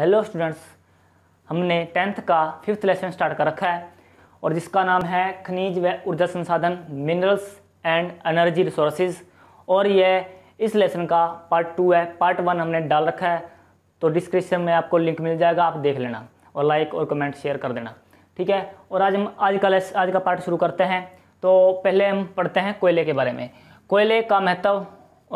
hello students हमने tenth का fifth lesson start कर रखा है और जिसका नाम है खनिज व ऊर्जा संसाधन मिनरल्स एंड एनर्जी रिसोर्सेज और यह इस लेसन का पार्ट टू है पार्ट वन हमने डाल रखा है तो डिस्क्रिप्शन में आपको लिंक मिल जाएगा आप देख लेना और लाइक और कमेंट शेयर कर देना ठीक है और आज हम आज का लेस आज का पार्ट शुरू करते हैं तो पहले हम पढ़ते हैं कोयले के बारे में कोयले का महत्व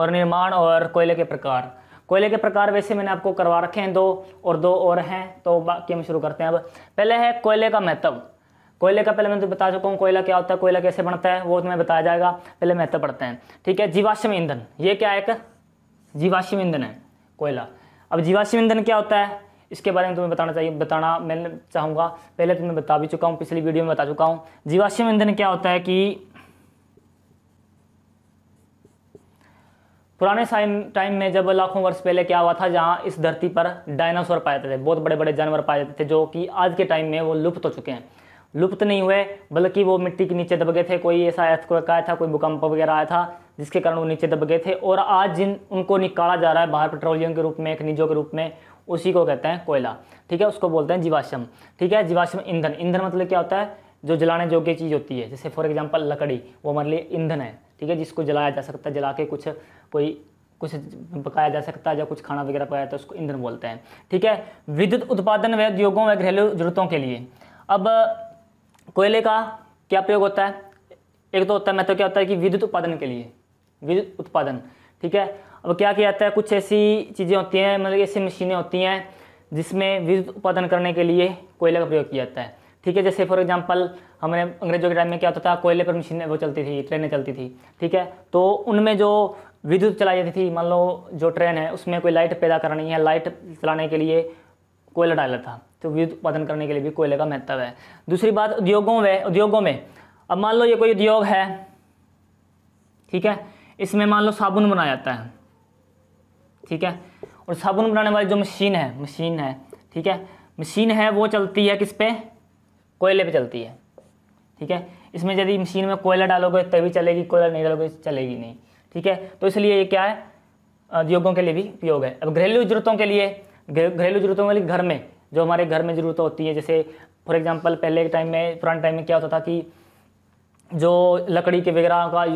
और निर्माण और कोयले के प्रकार कोयले के प्रकार वैसे मैंने आपको करवा रखे हैं दो और दो और हैं तो बाकी हम शुरू करते हैं अब पहले है कोयले का महत्व कोयले का पहले मैं तो बता चुका हूँ कोयला क्या होता है कोयला कैसे बनता है वो तुम्हें बताया जाएगा पहले महत्व पढ़ते हैं ठीक है जीवाश्म ईंधन ये क्या है जीवाश्म ईंधन है कोयला अब जीवाश्म ईंधन क्या होता है इसके बारे में तुम्हें बताना चाहिए बताना मैं चाहूँगा पहले तुम्हें तो बता भी चुका हूँ पिछली वीडियो में बता चुका हूँ जीवाश्म ईंधन क्या होता है कि पुराने टाइम में जब लाखों वर्ष पहले क्या हुआ था जहाँ इस धरती पर डायनासोर पाए जाते थे बहुत बड़े बड़े जानवर पाए जाते थे जो कि आज के टाइम में वो लुप्त हो चुके हैं लुप्त नहीं हुए बल्कि वो मिट्टी के नीचे दब गए थे कोई ऐसा एर्थक्वेक आया था कोई भूकंप वगैरह आया था जिसके कारण वो नीचे दब गए थे और आज जिन उनको निकाला जा रहा है बाहर पेट्रोलियम के रूप में खनिजों के रूप में उसी को कहते हैं कोयला ठीक है उसको बोलते हैं जीवाश्म ठीक है जीवाश्म ईंधन ईंधन मतलब क्या होता है जो जलाने योग्य चीज़ होती है जैसे फॉर एग्जाम्पल लकड़ी वो हमारे लिए ईंधन है ठीक है जिसको जलाया जा सकता है जला के कुछ कोई कुछ पकाया जा सकता है या कुछ खाना वगैरह पकाया जाता है उसको ईंधन बोलते हैं ठीक है विद्युत उत्पादन व उद्योगों व घरेलू जरूरतों के लिए अब कोयले का क्या प्रयोग होता है एक तो होता है महत्व क्या होता है कि विद्युत उत्पादन के लिए विद्युत उत्पादन ठीक है अब क्या किया जाता है कुछ ऐसी चीज़ें होती हैं मतलब ऐसी मशीनें होती हैं जिसमें विद्युत उत्पादन करने के लिए कोयले का प्रयोग किया जाता है ठीक है जैसे फॉर एग्जांपल हमने अंग्रेजों के टाइम में क्या होता था कोयले पर मशीनें वो चलती थी ट्रेनें चलती थी ठीक है तो उनमें जो विद्युत चलाई जाती थी मान लो जो ट्रेन है उसमें कोई लाइट पैदा करनी है लाइट चलाने के लिए कोयला डाला था तो विद्युत उत्पादन करने के लिए भी कोयले का महत्व है दूसरी बात उद्योगों में उद्योगों में अब मान लो ये कोई उद्योग है ठीक है इसमें मान लो साबुन बनाया जाता है ठीक है और साबुन बनाने वाली जो मशीन है मशीन है ठीक है मशीन है वो चलती है किस पे कोयले पे चलती है ठीक है इसमें यदि मशीन में कोयला डालोगे तभी चलेगी कोयला नहीं डालोगे चलेगी नहीं ठीक है तो इसलिए ये क्या है उद्योगों के लिए भी उपयोग है अब घरेलू जरूरतों के लिए घरेलू जरूरतों के लिए घर में जो हमारे घर में ज़रूरत होती है जैसे फॉर एग्जाम्पल पहले के टाइम में पुराने टाइम में क्या होता था कि जो लकड़ी के वगैरह का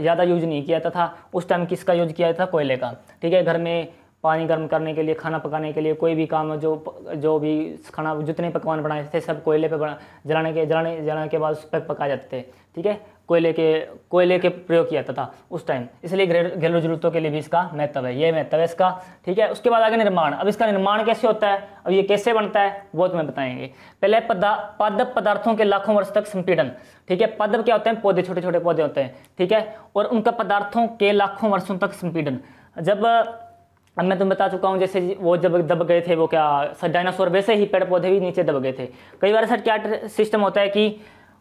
ज़्यादा यूज नहीं किया जाता था उस टाइम किसका यूज किया जाता था कोयले का ठीक है घर में पानी गर्म करने के लिए खाना पकाने के लिए कोई भी काम जो जो भी खाना जितने पकवान बनाए थे सब कोयले पे बना जलाने के जलाने जलाने के बाद उस पर पकाए जाते थे ठीक है कोयले के कोयले के प्रयोग किया जाता था उस टाइम इसलिए घरेलू जरूरतों के लिए भी इसका महत्व है ये महत्व है इसका ठीक है उसके बाद आगे निर्माण अब इसका निर्माण कैसे होता है अब ये कैसे बनता है वो तुम्हें बताएंगे पहले पद पदार्थों के लाखों वर्ष तक संपीड़न ठीक है पद क्या होते हैं पौधे छोटे छोटे पौधे होते हैं ठीक है और उनका पदार्थों के लाखों वर्षों तक संपीड़न जब अब मैं तुम बता चुका हूँ जैसे वो जब दब गए थे वो क्या सर डायनासोर वैसे ही पेड़ पौधे भी नीचे दब गए थे कई बार सर क्या सिस्टम होता है कि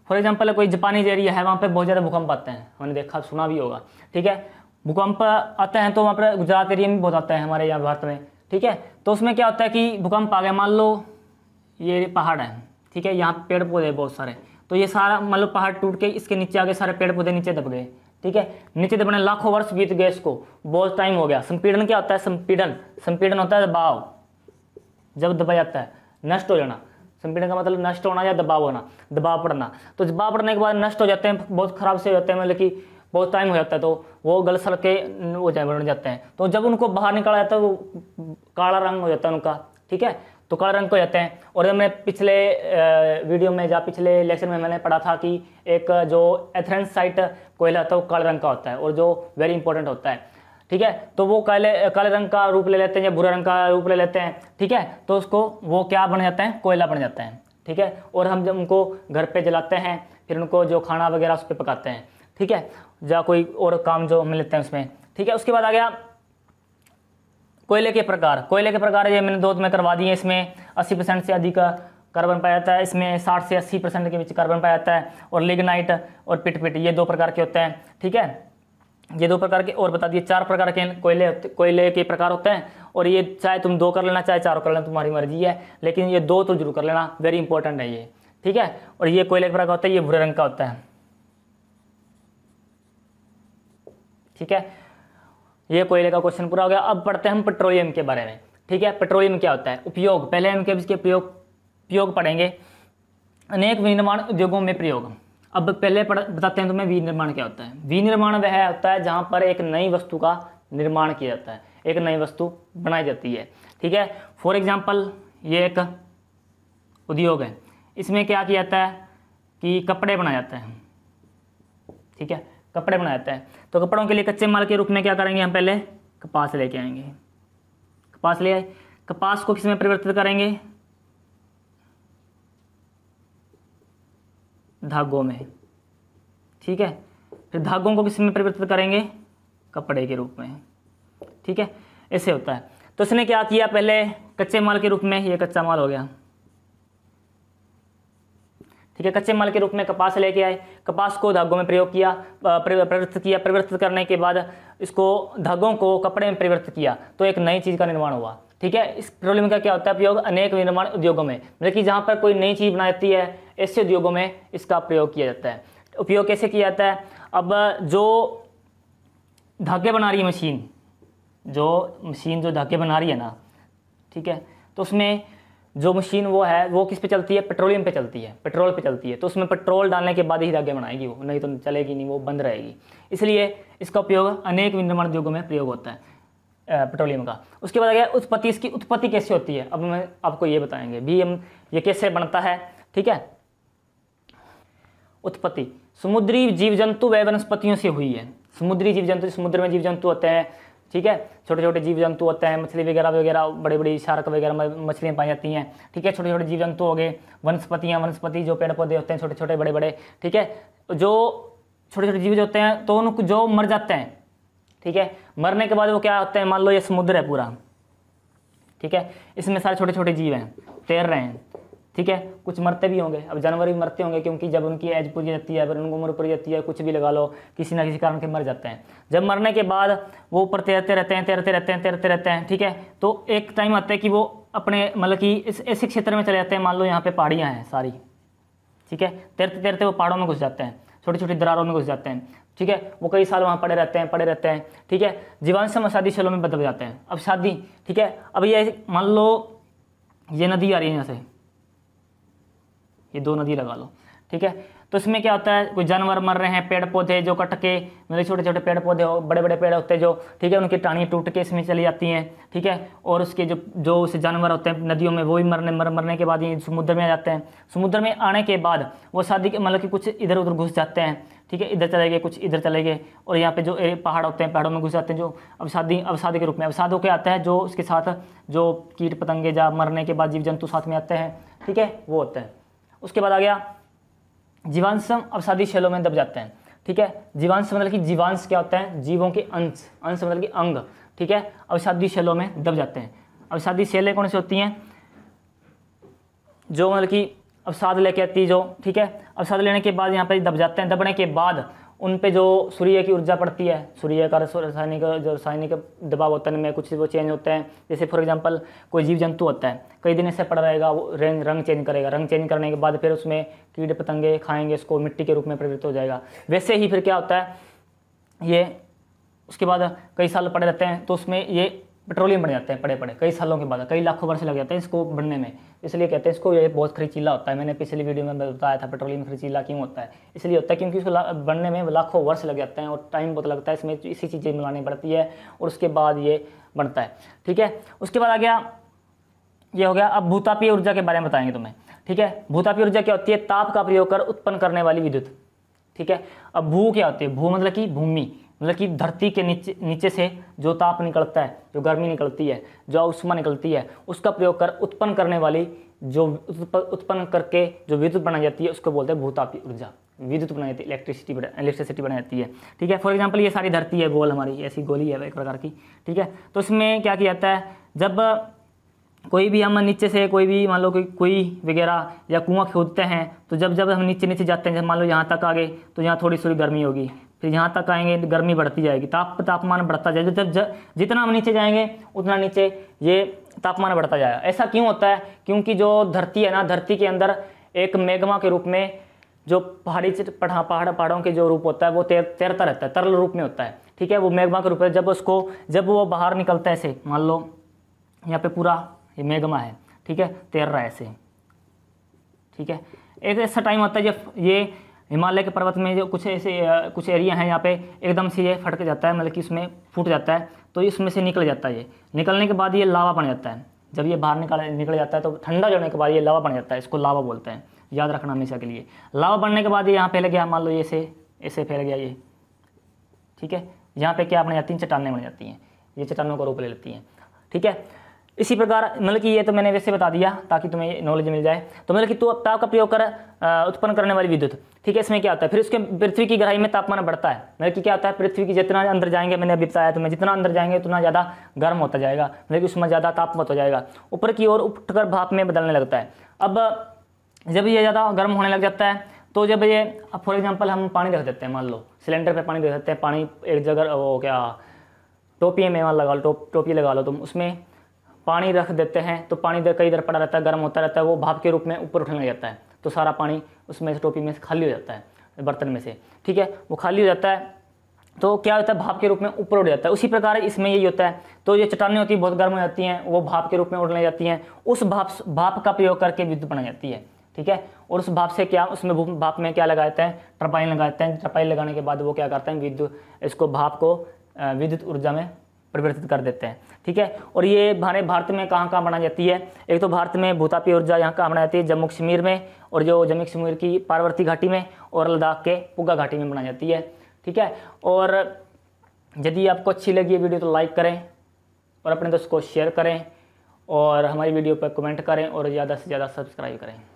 फॉर एग्जाम्पल कोई जापानीज एरिया है वहाँ पर बहुत ज़्यादा भूकंप आते हैं मैंने देखा सुना भी होगा ठीक है भूकंप आते हैं तो वहाँ पर गुजरात एरिया में बहुत आता है हमारे यहाँ भारत में ठीक है तो उसमें क्या होता है कि भूकंप आ गया मान लो ये पहाड़ है ठीक है यहाँ पेड़ पौधे बहुत सारे तो ये सारा मतलब पहाड़ टूट के इसके नीचे आगे सारे पेड़ पौधे नीचे दब गए ठीक है नीचे दबाने तो लाखों वर्ष बीत गए इसको बहुत टाइम हो गया संपीड़न क्या होता है संपीड़न संपीड़न होता है दबाव जब दबा जाता है नष्ट हो जाना संपीड़न का मतलब नष्ट होना या दबाव होना दबाव पड़ना तो दबाव पड़ने के बाद नष्ट हो जाते हैं बहुत खराब से हो जाते हैं मतलब कि बहुत टाइम हो जाता है तो वो गल सड़के के हो जाए बन जाते हैं तो जब उनको बाहर निकाला जाता है वो तो काला रंग हो जाता है उनका ठीक है तो काला रंग को कहते हैं और मैं पिछले वीडियो में या पिछले लेक्चर में मैंने पढ़ा था कि एक जो एथरेंस साइट कोयला होता है वो काले रंग का होता है और जो वेरी इंपॉर्टेंट होता है ठीक है तो वो काले काले रंग का रूप ले लेते हैं या भूरा रंग का रूप ले लेते हैं ठीक है तो उसको वो क्या बन जाते हैं कोयला बन जाते हैं ठीक है और हम जब उनको घर पर जलाते हैं फिर उनको जो खाना वगैरह उस पर पकाते हैं ठीक है या कोई और काम जो हम लेते हैं उसमें ठीक है उसके बाद आ गया कोयले के प्रकार कोयले के प्रकार ये मैंने दो में करवा दिए इसमें 80 परसेंट से अधिक कार्बन पाया जाता है इसमें 60 से 80 परसेंट के बीच कार्बन पाया जाता है और लिगनाइट और पिटपिट ये दो प्रकार के होते हैं ठीक है ये दो प्रकार के और बता दिए चार प्रकार के कोयले कोयले के प्रकार होते हैं और ये चाहे तुम दो कर लेना चाहे चार कर लेना तुम्हारी मर्जी है लेकिन ये दो तो जरूर कर लेना वेरी इंपॉर्टेंट है ये ठीक है और ये कोयले के प्रकार होता है ये भूरे रंग का होता है ठीक है ये कोयले का क्वेश्चन पूरा हो गया अब पढ़ते हैं हम पेट्रोलियम के बारे में ठीक है पेट्रोलियम क्या होता है उपयोग पहले हम के इसके प्रयोग प्रयोग पढ़ेंगे अनेक विनिर्माण उद्योगों में प्रयोग अब पहले पढ़ बताते हैं तुम्हें विनिर्माण क्या होता है विनिर्माण वह होता है जहाँ पर एक नई वस्तु का निर्माण किया जाता है एक नई वस्तु बनाई जाती है ठीक है फॉर एग्जाम्पल ये एक उद्योग है इसमें क्या किया जाता है कि कपड़े बनाए जाते हैं ठीक है कपड़े बनाया जाता हैं तो कपड़ों के लिए कच्चे माल के रूप में क्या करेंगे हम पहले कपास लेके आएंगे कपास ले आए कपास को किस में परिवर्तित करेंगे धागों में ठीक है फिर धागों को किस में परिवर्तित करेंगे कपड़े के रूप में ठीक है ऐसे होता है तो इसने क्या किया पहले कच्चे माल के रूप में ये कच्चा माल हो गया ठीक है कच्चे माल के रूप में कपास लेके आए कपास को धागों में प्रयोग किया परिवर्तित किया परिवर्तित करने के बाद इसको धागों को कपड़े में परिवर्तित किया तो एक नई चीज़ का निर्माण हुआ ठीक है इस प्रॉब्लम का क्या होता है प्रयोग अनेक निर्माण उद्योगों में मतलब कि जहाँ पर कोई नई चीज़ बनाई जाती है ऐसे उद्योगों में इसका प्रयोग किया जाता है उपयोग कैसे किया जाता है अब जो धागे बना रही है मशीन जो मशीन जो धागे बना रही है ना ठीक है तो उसमें जो मशीन वो है वो किस पे चलती है पेट्रोलियम पे चलती है पेट्रोल पे चलती है तो उसमें पेट्रोल डालने के बाद ही धागे बनाएगी वो नहीं तो चलेगी नहीं वो बंद रहेगी इसलिए इसका उपयोग अनेक विनिर्माण उद्योगों में प्रयोग होता है पेट्रोलियम का उसके बाद आ गया उत्पत्ति इसकी उत्पत्ति कैसे होती है अब हम आपको ये बताएंगे भी हम ये कैसे बनता है ठीक है उत्पत्ति समुद्री जीव जंतु व वनस्पतियों से हुई है समुद्री जीव जंतु समुद्र में जीव जंतु होते हैं ठीक है छोटे छोटे जीव जंतु होते हैं मछली वगैरह वगैरह बड़े बड़ी शार्क वगैरह मछलियाँ पाई जाती हैं ठीक है छोटे छोटे जीव जंतु हो गए वनस्पतियाँ वनस्पति जो पेड़ पौधे होते हैं छोटे छोटे बड़े बड़े ठीक है जो छोटे छोटे जीव होते हैं तो उनको जो मर जाते हैं ठीक है मरने के बाद वो क्या होते हैं मान लो ये समुद्र है पूरा ठीक है इसमें सारे छोटे छोटे जीव हैं तैर रहे हैं ठीक है कुछ मरते भी होंगे अब जानवर भी मरते होंगे क्योंकि जब उनकी एज पूरी जाती है अगर उनको उम्र पूरी जाती है कुछ भी लगा लो किसी ना किसी कारण के मर जाते हैं जब मरने के बाद वो ऊपर तैरते रहते हैं तैरते रहते हैं तैरते रहते हैं ठीक है तो एक टाइम आता है कि वो अपने मतलब कि इस ऐसे क्षेत्र में चले जाते हैं मान लो यहाँ पे पहाड़ियाँ हैं सारी ठीक है तैरते तैरते वो पहाड़ों में घुस जाते हैं छोटी छोटी दरारों में घुस जाते हैं ठीक है वो कई साल वहाँ पड़े रहते हैं पड़े रहते हैं ठीक है में शादी शैलों में बदल जाते हैं अब शादी ठीक है अब ये मान लो ये नदी आ रही है यहाँ से ये दो नदी लगा लो ठीक है तो इसमें क्या होता है कोई जानवर मर रहे हैं पेड़ पौधे जो कट के मतलब छोटे छोटे पेड़ पौधे हो बड़े बड़े पेड़ होते हैं जो ठीक है उनकी टाँगी टूट के इसमें चली जाती हैं ठीक है और उसके जो जो उसे जानवर होते हैं नदियों में वो भी मरने मर मरने के बाद ये समुद्र में आ जाते हैं समुद्र में आने के बाद वो शादी के मतलब कि कुछ इधर उधर घुस जाते हैं ठीक है इधर चले गए कुछ इधर चले गए और यहाँ पर जो पहाड़ होते हैं पहाड़ों में घुस जाते हैं जो अवसादी अवसादी के रूप में अवसाद होकर आता है जो उसके साथ जो कीट पतंगे जा मरने के बाद जीव जंतु साथ में आते हैं ठीक है वो होता है उसके बाद आ गया जीवांशम अब सादी शैलों में दब जाते हैं ठीक है जीवांश मतलब कि जीवांश क्या होता है जीवों के अंश अंश मतलब कि अंग ठीक है अवसादी शैलों में दब जाते हैं अवसादी शैलें कौन सी होती हैं जो मतलब कि अवसाद लेके आती है जो ठीक है अवसाद लेने के बाद यहाँ पर दब जाते हैं दबने के बाद उन पे जो सूर्य की ऊर्जा पड़ती है सूर्य का रासायनिक जो रासायनिक दबाव होता है में कुछ वो चेंज होते हैं जैसे फॉर एग्जांपल कोई जीव जंतु होता है कई दिन ऐसे पड़ा रहेगा वो रंग रंग चेंज करेगा रंग चेंज करने के बाद फिर उसमें कीड़े पतंगे खाएंगे उसको मिट्टी के रूप में प्रवृत्त हो जाएगा वैसे ही फिर क्या होता है ये उसके बाद कई साल पड़े रहते हैं तो उसमें ये पेट्रोलियम बन जाते हैं पड़े पड़े कई सालों के बाद कई लाखों वर्ष लग जाते हैं इसको बनने में इसलिए कहते हैं इसको ये बहुत खरीचीला होता है मैंने पिछली वीडियो में बताया था पेट्रोलियम खरीचीला क्यों होता है इसलिए होता है क्योंकि इसको बनने में लाखों वर्ष लग जाते हैं और टाइम बहुत लगता है इसमें इसी चीज़ें मिलानी पड़ती है और उसके बाद ये बनता है ठीक है उसके बाद आ गया ये हो गया अब भूतापीय ऊर्जा के बारे में बताएंगे तुम्हें ठीक है भूतापीय ऊर्जा क्या होती है ताप का प्रयोग कर उत्पन्न करने वाली विद्युत ठीक है अब भू क्या होती है भू मतलब कि भूमि मतलब कि धरती के नीचे नीचे से जो ताप निकलता है जो गर्मी निकलती है जो उष्मा निकलती है उसका प्रयोग कर उत्पन्न करने वाली जो उत्पन्न करके जो विद्युत बनाई जाती है उसको बोलते हैं भूतापी ऊर्जा विद्युत बनाई जाती है इलेक्ट्रिसिटी इलेक्ट्रिसिटी बनाई जाती है ठीक है फॉर एग्जाम्पल ये सारी धरती है गोल हमारी ऐसी गोली है एक प्रकार की ठीक है तो इसमें क्या किया जाता है जब कोई भी हम नीचे से कोई भी मान लो कि कोई वगैरह या कुआं खोदते हैं तो जब जब हम नीचे नीचे जाते हैं जब मान लो यहाँ तक आ गए तो यहाँ थोड़ी थोड़ी गर्मी होगी फिर यहाँ तक आएंगे गर्मी बढ़ती जाएगी ताप तापमान बढ़ता जाएगा जब जितना हम नीचे जाएंगे उतना नीचे ये तापमान बढ़ता जाएगा ऐसा क्यों होता है क्योंकि जो धरती है ना धरती के अंदर एक मेघमा के रूप में जो पहाड़ी पहाड़ पहाड़ों के जो रूप होता है वो तैर तैरता रहता है तरल रूप में होता है ठीक है वो मेघमा के रूप में जब उसको जब वो बाहर निकलता है ऐसे मान लो यहाँ पे पूरा ये मेघमा है ठीक है तैर रहा है ऐसे ठीक है एक ऐसा टाइम होता है जब ये हिमालय के पर्वत में जो कुछ ऐसे कुछ एरिया हैं यहाँ पे एकदम से ये फटक जाता है मतलब कि इसमें फूट जाता है तो इसमें से निकल जाता है ये निकलने के बाद ये लावा बन जाता है जब ये बाहर निकल निकल जाता है तो ठंडा जड़ने के बाद ये लावा बन जाता है इसको लावा बोलते हैं याद रखना हमेशा के लिए लावा बनने के बाद ये यहाँ फैल गया मान लो ये से ऐसे फैल गया ये ठीक है यहाँ पे क्या बन जाती है चट्टानें बन जाती हैं ये चट्टानों का रूप ले लेती हैं ठीक है इसी प्रकार मतलब कि ये तो मैंने वैसे बता दिया ताकि तुम्हें नॉलेज मिल जाए तो मतलब कि तो ताप का प्रयोग कर उत्पन्न करने वाली विद्युत ठीक है इसमें क्या होता है फिर उसके पृथ्वी की गहराई में तापमान बढ़ता है मतलब कि क्या होता है पृथ्वी की जितना अंदर जाएंगे मैंने अभी बताया तुम्हें जितना अंदर जाएंगे उतना ज़्यादा गर्म होता जाएगा मतलब कि उसमें ज़्यादा तापमान हो जाएगा ऊपर की ओर उठकर भाप में बदलने लगता है अब जब ये ज़्यादा गर्म होने लग जाता है तो जब ये फॉर एग्जाम्पल हम पानी रख देते हैं मान लो सिलेंडर पर पानी रख देते हैं पानी एक जगह वो क्या टोपी में मान लगा लो टोपी लगा लो तुम उसमें पानी रख देते हैं तो पानी इधर कई देर पड़ा रहता है गर्म होता रहता है वो भाप के रूप में ऊपर उठने लग जाता है तो सारा पानी उसमें से टोपी में खाली हो जाता है बर्तन में से ठीक है वो खाली हो जाता है तो क्या होता है भाप के रूप में ऊपर उड़ जाता है उसी प्रकार इसमें यही होता है तो ये चट्टानें होती है बहुत गर्म हो जाती हैं वो भाप के रूप में उड़ने जाती हैं उस भाप भाप का प्रयोग करके विद्युत बनाई जाती है ठीक है और उस भाप से क्या उसमें भाप में क्या लगाते हैं टर्पाइन लगाते हैं टर्पाइन लगाने के बाद वो क्या करते हैं विद्युत इसको भाप को विद्युत ऊर्जा में परिवर्तित कर देते हैं ठीक है और ये हमारे भारत में कहाँ कहाँ बनाई जाती है एक तो भारत में भूतापी ऊर्जा यहाँ कहाँ बनाई जाती है जम्मू कश्मीर में और जो जम्मू कश्मीर की पार्वती घाटी में और लद्दाख के पुग्गा घाटी में बनाई जाती है ठीक है और यदि आपको अच्छी लगी वीडियो तो लाइक करें और अपने दोस्त को शेयर करें और हमारी वीडियो पर कमेंट करें और ज़्यादा से ज़्यादा सब्सक्राइब करें